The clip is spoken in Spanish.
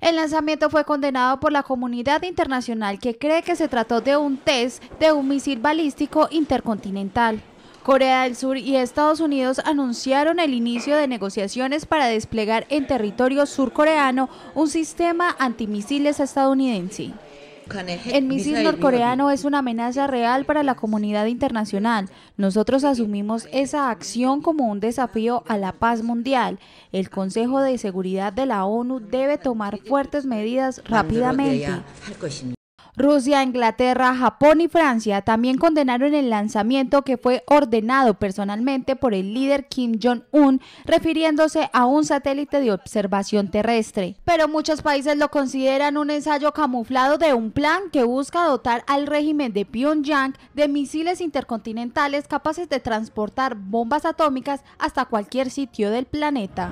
El lanzamiento fue condenado por la comunidad internacional que cree que se trató de un test de un misil balístico intercontinental. Corea del Sur y Estados Unidos anunciaron el inicio de negociaciones para desplegar en territorio surcoreano un sistema antimisiles estadounidense. El misil norcoreano es una amenaza real para la comunidad internacional. Nosotros asumimos esa acción como un desafío a la paz mundial. El Consejo de Seguridad de la ONU debe tomar fuertes medidas rápidamente. Rusia, Inglaterra, Japón y Francia también condenaron el lanzamiento que fue ordenado personalmente por el líder Kim Jong-un, refiriéndose a un satélite de observación terrestre. Pero muchos países lo consideran un ensayo camuflado de un plan que busca dotar al régimen de Pyongyang de misiles intercontinentales capaces de transportar bombas atómicas hasta cualquier sitio del planeta.